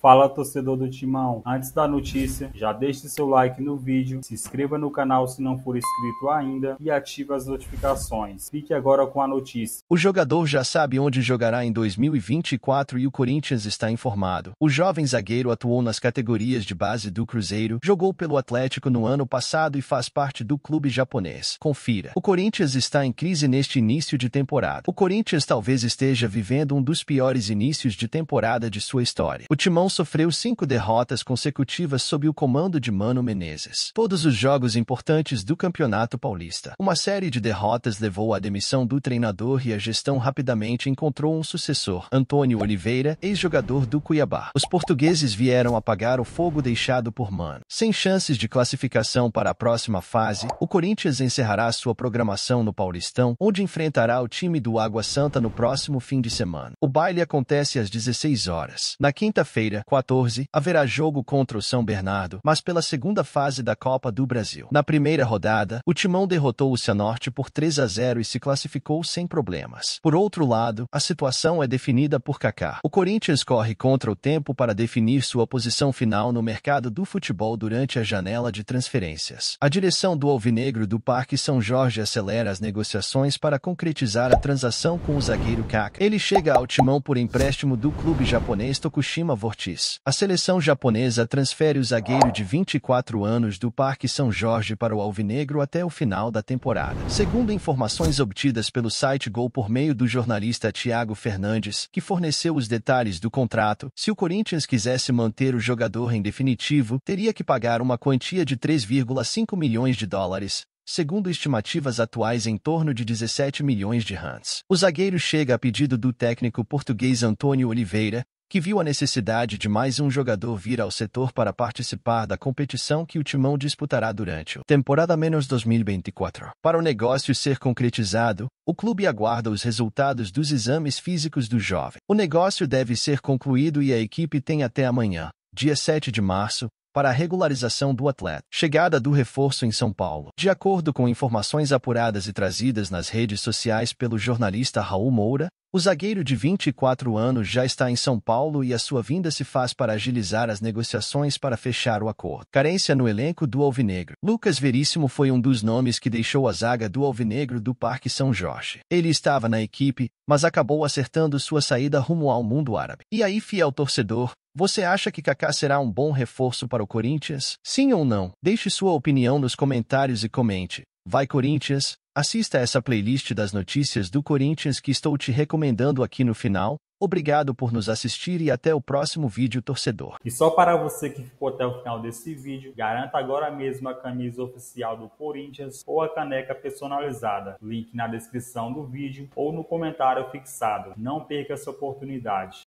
Fala torcedor do Timão, antes da notícia, já deixe seu like no vídeo, se inscreva no canal se não for inscrito ainda e ative as notificações. Fique agora com a notícia. O jogador já sabe onde jogará em 2024 e o Corinthians está informado. O jovem zagueiro atuou nas categorias de base do Cruzeiro, jogou pelo Atlético no ano passado e faz parte do clube japonês. Confira. O Corinthians está em crise neste início de temporada. O Corinthians talvez esteja vivendo um dos piores inícios de temporada de sua história. O Timão sofreu cinco derrotas consecutivas sob o comando de Mano Menezes. Todos os jogos importantes do Campeonato Paulista. Uma série de derrotas levou à demissão do treinador e a gestão rapidamente encontrou um sucessor, Antônio Oliveira, ex-jogador do Cuiabá. Os portugueses vieram apagar o fogo deixado por Mano. Sem chances de classificação para a próxima fase, o Corinthians encerrará sua programação no Paulistão, onde enfrentará o time do Água Santa no próximo fim de semana. O baile acontece às 16 horas. Na quinta-feira, feira 14, haverá jogo contra o São Bernardo, mas pela segunda fase da Copa do Brasil. Na primeira rodada, o Timão derrotou o Cianorte por 3 a 0 e se classificou sem problemas. Por outro lado, a situação é definida por Kaká. O Corinthians corre contra o tempo para definir sua posição final no mercado do futebol durante a janela de transferências. A direção do Alvinegro do Parque São Jorge acelera as negociações para concretizar a transação com o zagueiro Kaká. Ele chega ao Timão por empréstimo do clube japonês Tokushima Vortiz a seleção japonesa transfere o zagueiro de 24 anos do Parque São Jorge para o Alvinegro até o final da temporada. Segundo informações obtidas pelo site Gol por meio do jornalista Tiago Fernandes, que forneceu os detalhes do contrato, se o Corinthians quisesse manter o jogador em definitivo, teria que pagar uma quantia de 3,5 milhões de dólares, segundo estimativas atuais em torno de 17 milhões de rands. O zagueiro chega a pedido do técnico português Antônio Oliveira, que viu a necessidade de mais um jogador vir ao setor para participar da competição que o Timão disputará durante o temporada menos 2024. Para o negócio ser concretizado, o clube aguarda os resultados dos exames físicos do jovem. O negócio deve ser concluído e a equipe tem até amanhã, dia 7 de março, para a regularização do atleta. Chegada do reforço em São Paulo. De acordo com informações apuradas e trazidas nas redes sociais pelo jornalista Raul Moura, o zagueiro de 24 anos já está em São Paulo e a sua vinda se faz para agilizar as negociações para fechar o acordo. Carência no elenco do Alvinegro. Lucas Veríssimo foi um dos nomes que deixou a zaga do Alvinegro do Parque São Jorge. Ele estava na equipe, mas acabou acertando sua saída rumo ao mundo árabe. E aí, fiel torcedor, você acha que Kaká será um bom reforço para o Corinthians? Sim ou não? Deixe sua opinião nos comentários e comente. Vai Corinthians! Assista essa playlist das notícias do Corinthians que estou te recomendando aqui no final. Obrigado por nos assistir e até o próximo vídeo, torcedor. E só para você que ficou até o final desse vídeo, garanta agora mesmo a camisa oficial do Corinthians ou a caneca personalizada. Link na descrição do vídeo ou no comentário fixado. Não perca essa oportunidade.